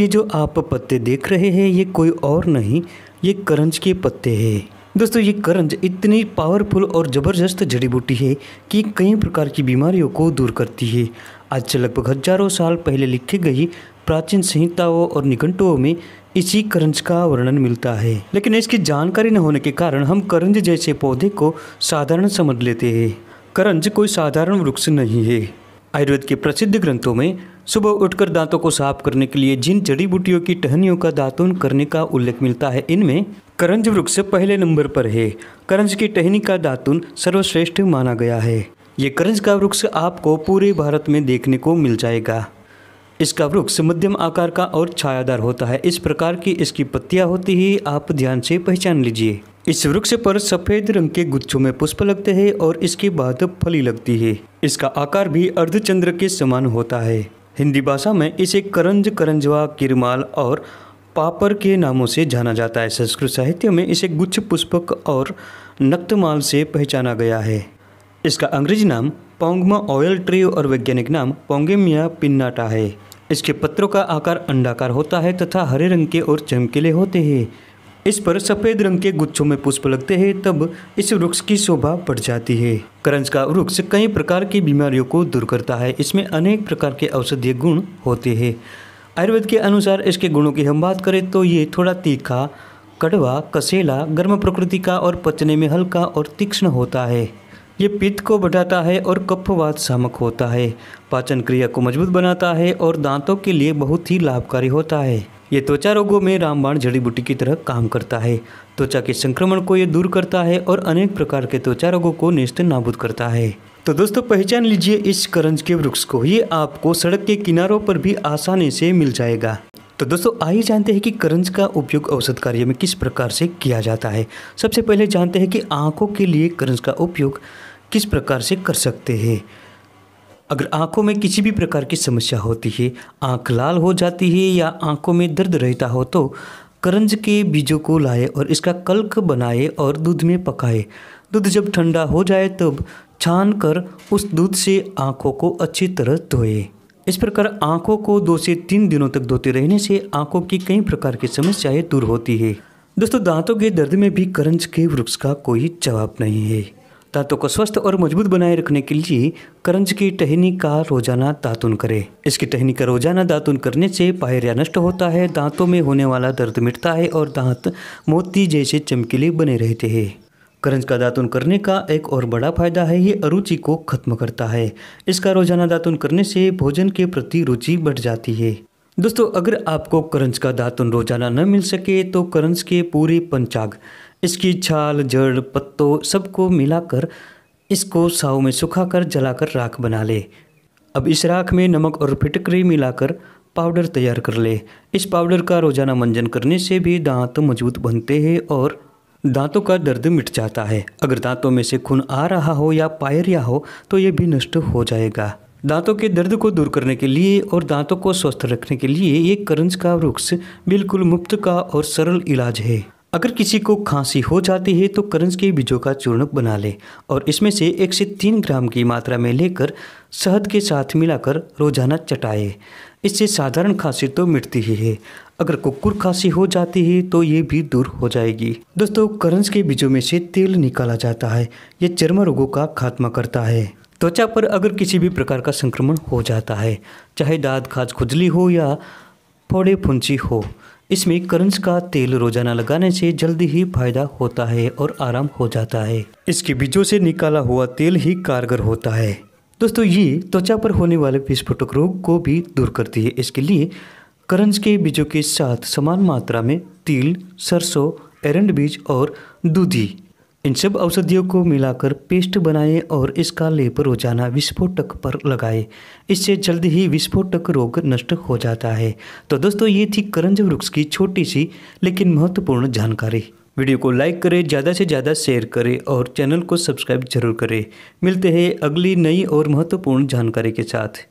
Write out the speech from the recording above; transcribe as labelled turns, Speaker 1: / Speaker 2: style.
Speaker 1: ये जो आप पत्ते देख रहे हैं ये कोई और नहीं ये करंज के पत्ते हैं दोस्तों ये करंज इतनी पावरफुल और ज़बरदस्त जड़ी बूटी है कि कई प्रकार की बीमारियों को दूर करती है आज से लगभग हजारों साल पहले लिखी गई प्राचीन संहिताओं और निकंटों में इसी करंज का वर्णन मिलता है लेकिन इसकी जानकारी न होने के कारण हम करंज जैसे पौधे को साधारण समझ लेते हैं करंज कोई साधारण वृक्ष नहीं है आयुर्वेद के प्रसिद्ध ग्रंथों में सुबह उठकर दांतों को साफ करने के लिए जिन जड़ी बूटियों की टहनियों का दातुन करने का उल्लेख मिलता है इनमें करंज वृक्ष पहले नंबर पर है करंज की टहनी का दातुन सर्वश्रेष्ठ माना गया है ये करंज का वृक्ष आपको पूरे भारत में देखने को मिल जाएगा इसका वृक्ष मध्यम आकार का और छायादार होता है इस प्रकार की इसकी पत्तियां होती ही आप ध्यान से पहचान लीजिए इस वृक्ष पर सफ़ेद रंग के गुच्छों में पुष्प लगते हैं और इसके बाद फली लगती है इसका आकार भी अर्धचंद्र के समान होता है हिंदी भाषा में इसे करंज करंजवा किरमाल और पापर के नामों से जाना जाता है संस्कृत साहित्य में इसे गुच्छ पुष्पक और नक्तमाल से पहचाना गया है इसका अंग्रेजी नाम पोंगमा ऑयल ट्री और वैज्ञानिक नाम पोंगेमिया पिन्नाटा है इसके पत्रों का आकार अंडाकार होता है तथा हरे रंग के और चमकीले होते हैं इस पर सफ़ेद रंग के गुच्छों में पुष्प लगते हैं तब इस वृक्ष की शोभा बढ़ जाती है करंज का वृक्ष कई प्रकार की बीमारियों को दूर करता है इसमें अनेक प्रकार के औषधीय गुण होते हैं आयुर्वेद के अनुसार इसके गुणों की हम बात करें तो ये थोड़ा तीखा कड़वा कसेला गर्म प्रकृति का और पचने में हल्का और तीक्ष्ण होता है ये पित्त को बढ़ाता है और कफवाद शामक होता है पाचन क्रिया को मजबूत बनाता है और दांतों के लिए बहुत ही लाभकारी होता है ये त्वचा रोगों में रामबाण जड़ी बूटी की तरह काम करता है त्वचा के संक्रमण को ये दूर करता है और अनेक प्रकार के त्वचा रोगों को नेस्त नाबूद करता है तो दोस्तों पहचान लीजिए इस करंज के वृक्ष को ये आपको सड़क के किनारों पर भी आसानी से मिल जाएगा तो दोस्तों आइए जानते हैं कि करंज का उपयोग औषध कार्य में किस प्रकार से किया जाता है सबसे पहले जानते हैं कि आंखों के लिए करंज का उपयोग किस प्रकार से कर सकते हैं अगर आंखों में किसी भी प्रकार की समस्या होती है आंख लाल हो जाती है या आंखों में दर्द रहता हो तो करंज के बीजों को लाए और इसका कल्क बनाए और दूध में पकाए दूध जब ठंडा हो जाए तब छान कर उस दूध से आंखों को अच्छी तरह धोए इस प्रकार आंखों को दो से तीन दिनों तक धोते रहने से आंखों की कई प्रकार की समस्याएं दूर होती है दोस्तों दांतों के दर्द में भी करंज के वृक्ष का कोई जवाब नहीं है दांतों को स्वस्थ और मजबूत बनाए रखने के लिए करंज की टहनी का रोजाना दातुन करें इसकी टहनी का रोजाना दातुन करने से पायरिया नष्ट होता है दांतों में होने वाला दर्द मिटता है और दांत मोती जैसे चमकीले बने रहते हैं करंज का दातुन करने का एक और बड़ा फायदा है ये अरुचि को खत्म करता है इसका रोजाना दातुन करने से भोजन के प्रति रुचि बढ़ जाती है दोस्तों अगर आपको करंज का दातुन रोजाना न मिल सके तो करंज के पूरे पंचाग इसकी छाल जड़ पत्तों सबको मिलाकर इसको साव में सुखाकर जलाकर राख बना ले अब इस राख में नमक और फिटकरी मिलाकर पाउडर तैयार कर ले इस पाउडर का रोज़ाना मंजन करने से भी दांत मजबूत बनते हैं और दांतों का दर्द मिट जाता है अगर दांतों में से खून आ रहा हो या पायरिया हो तो ये भी नष्ट हो जाएगा दांतों के दर्द को दूर करने के लिए और दांतों को स्वस्थ रखने के लिए ये करंज का वृक्ष बिल्कुल मुफ्त का और सरल इलाज है अगर किसी को खांसी हो जाती है तो करंज के बीजों का चूर्ण बना लें और इसमें से एक से तीन ग्राम की मात्रा में लेकर शहद के साथ मिलाकर रोजाना चटाएं इससे साधारण खांसी तो मिटती ही है अगर कुकुर खांसी हो जाती है तो ये भी दूर हो जाएगी दोस्तों करंज के बीजों में से तेल निकाला जाता है ये चर्म रोगों का खात्मा करता है त्वचा पर अगर किसी भी प्रकार का संक्रमण हो जाता है चाहे दाद खाज खुजली हो या फोड़े फुंसी हो इसमें करंज का तेल रोजाना लगाने से जल्दी ही फायदा होता है और आराम हो जाता है इसके बीजों से निकाला हुआ तेल ही कारगर होता है दोस्तों ये त्वचा पर होने वाले विस्फोटक रोग को भी दूर करती है इसके लिए करंज के बीजों के साथ समान मात्रा में तिल सरसों एरंड बीज और दूधी इन सब औषधियों को मिलाकर पेस्ट बनाएं और इसका लेप रोजाना विस्फोटक पर लगाएं इससे जल्द ही विस्फोटक रोग नष्ट हो जाता है तो दोस्तों ये थी करंज वृक्ष की छोटी सी लेकिन महत्वपूर्ण जानकारी वीडियो को लाइक करें ज़्यादा से ज़्यादा शेयर करें और चैनल को सब्सक्राइब जरूर करें मिलते हैं अगली नई और महत्वपूर्ण जानकारी के साथ